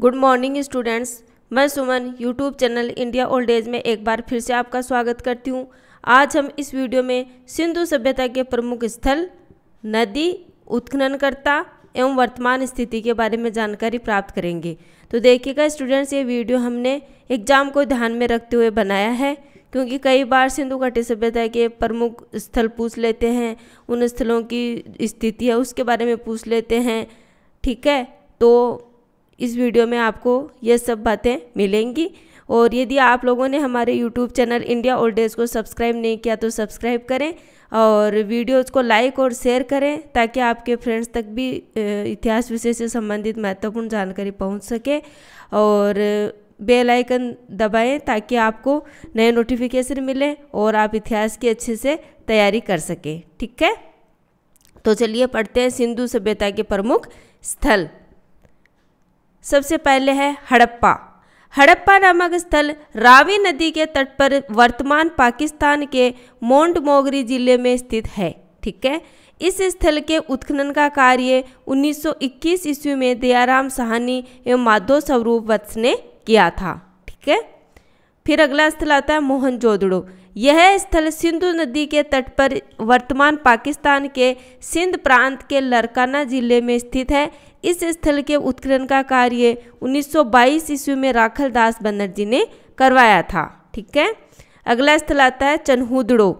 good morning students मैं Suman YouTube channel India old age में एक बार फिर से आपका स्वागत करती हूँ आज हम इस वीडियो में सिंधु सभ्यता के प्रमुख स्थल नदी उत्खननकर्ता एवं वर्तमान स्थिति के बारे में जानकारी प्राप्त करेंगे तो देखिएगा स्टूडेंट्स ये वीडियो हमने एग्जाम को ध्यान में रखते हुए बनाया है क्योंकि कई बार सिंधु घाटी सभ्यता के प्रमुख स्थल पूछ लेते हैं उन स्थलों की स्थिति है उसके बारे में पूछ लेते हैं ठीक है तो इस वीडियो में आपको ये सब बातें मिलेंगी और यदि आप लोगों ने हमारे YouTube channel India old days को सब्सक्राइब नहीं किया तो सब्सक्राइब करें और वीडियोज़ को लाइक और शेयर करें ताकि आपके फ्रेंड्स तक भी इतिहास विषय से संबंधित महत्वपूर्ण जानकारी पहुंच सके और बेल आइकन दबाएं ताकि आपको नए नोटिफिकेशन मिले और आप इतिहास की अच्छे से तैयारी कर सकें ठीक है तो चलिए पढ़ते हैं सिंधु सभ्यता के प्रमुख स्थल सबसे पहले है हड़प्पा हड़प्पा नामक स्थल रावी नदी के तट पर वर्तमान पाकिस्तान के मोंड मोगरी जिले में स्थित है ठीक है इस स्थल के उत्खनन का कार्य 1921 ईस्वी में दयाराम साहनी एवं माधो स्वरूप वत्स ने किया था ठीक है फिर अगला स्थल आता है मोहनजोदड़ो यह स्थल सिंधु नदी के तट पर वर्तमान पाकिस्तान के सिंध प्रांत के लरकाना जिले में स्थित है इस स्थल के उत्खनन का कार्य 1922 ईस्वी में राखल दास बनर्जी ने करवाया था ठीक है अगला स्थल आता है चन्हुदड़ो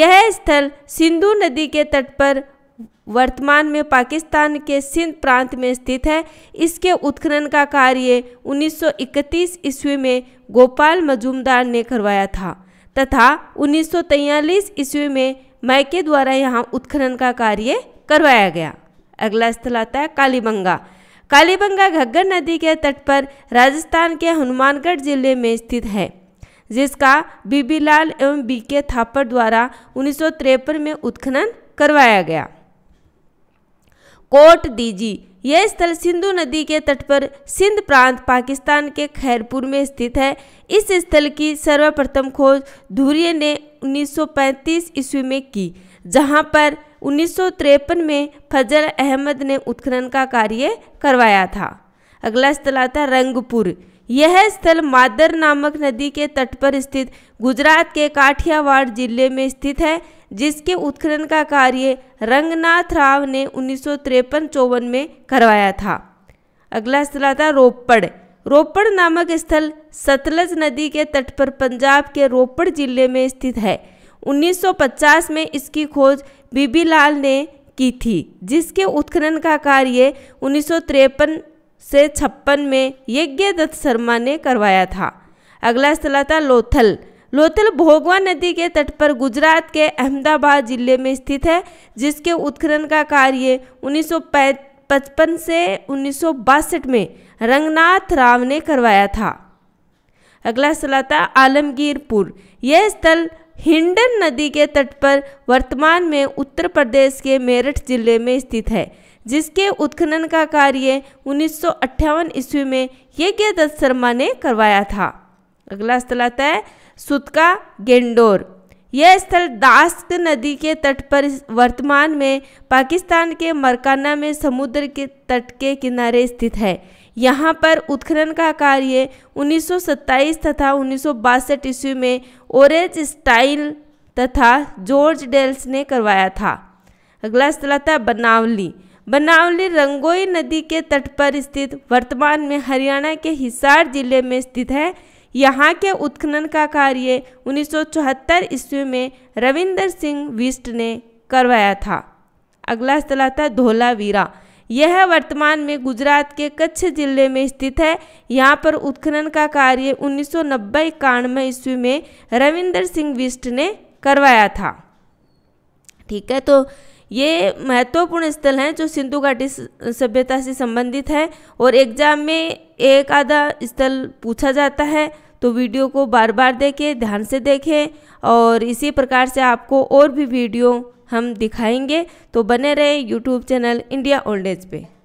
यह स्थल सिंधु नदी के तट पर वर्तमान में पाकिस्तान के सिंध प्रांत में स्थित है इसके उत्खनन का कार्य 1931 ईस्वी में गोपाल मजूमदार ने करवाया था तथा 1943 ईस्वी में मैके द्वारा यहाँ उत्खनन का कार्य करवाया गया अगला स्थल आता है कालीबंगा कालीबंगा घग्गर नदी के तट पर राजस्थान के हनुमानगढ़ जिले में स्थित है जिसका बीबीलाल लाल एवं बी के थापर द्वारा उन्नीस में उत्खनन करवाया गया कोट डीजी यह स्थल सिंधु नदी के तट पर सिंध प्रांत पाकिस्तान के खैरपुर में स्थित है इस स्थल की सर्वप्रथम खोज धूर्य ने 1935 ईस्वी में की जहां पर उन्नीस में फजल अहमद ने उत्खनन का कार्य करवाया था अगला स्थल आता है रंगपुर यह स्थल मादर नामक नदी के तट पर स्थित गुजरात के काठियावाड़ जिले में स्थित है जिसके उत्खनन का कार्य रंगनाथ राव ने उन्नीस सौ चौवन में करवाया था अगला स्थल आता रोपड़ रोपड़ नामक स्थल सतलज नदी के तट पर पंजाब के रोपड़ जिले में स्थित है 1950 में इसकी खोज बीबी लाल ने की थी जिसके उत्खनन का कार्य उन्नीस से छप्पन में यज्ञ दत्त शर्मा ने करवाया था अगला स्थला था लोथल लोथल भोगवा नदी के तट पर गुजरात के अहमदाबाद जिले में स्थित है जिसके उत्खनन का कार्य उन्नीस पचपन से उन्नीस में रंगनाथ राव ने करवाया था अगला स्थल था आलमगीरपुर यह स्थल हिंडन नदी के तट पर वर्तमान में उत्तर प्रदेश के मेरठ जिले में स्थित है जिसके उत्खनन का कार्य उन्नीस सौ ईस्वी में यज्ञ दत्त शर्मा ने करवाया था अगला स्थल आता है सुतका गेंडोर यह स्थल दास्क नदी के तट पर वर्तमान में पाकिस्तान के मरकाना में समुद्र के तट के किनारे स्थित है यहाँ पर उत्खनन का कार्य 1927 तथा उन्नीस ईस्वी में ओरेज स्टाइल तथा जॉर्ज डेल्स ने करवाया था अगला स्थल है बनावली बनावली रंगोई नदी के तट पर स्थित वर्तमान में हरियाणा के हिसार जिले में स्थित है यहाँ के उत्खनन का कार्य 1974 ईस्वी में रविंदर सिंह विष्ट ने करवाया था अगला स्थल आता है धोलावीरा यह वर्तमान में गुजरात के कच्छ जिले में स्थित है यहाँ पर उत्खनन का कार्य उन्नीस सौ नब्बे इक्यानवे ईस्वी में रविंदर सिंह विष्ट ने करवाया था ठीक है तो ये महत्वपूर्ण स्थल हैं जो सिंधु घाटी सभ्यता से संबंधित है और एग्जाम में एक आधा स्थल पूछा जाता है तो वीडियो को बार बार देखें ध्यान से देखें और इसी प्रकार से आपको और भी वीडियो हम दिखाएंगे तो बने रहें YouTube channel India old age पे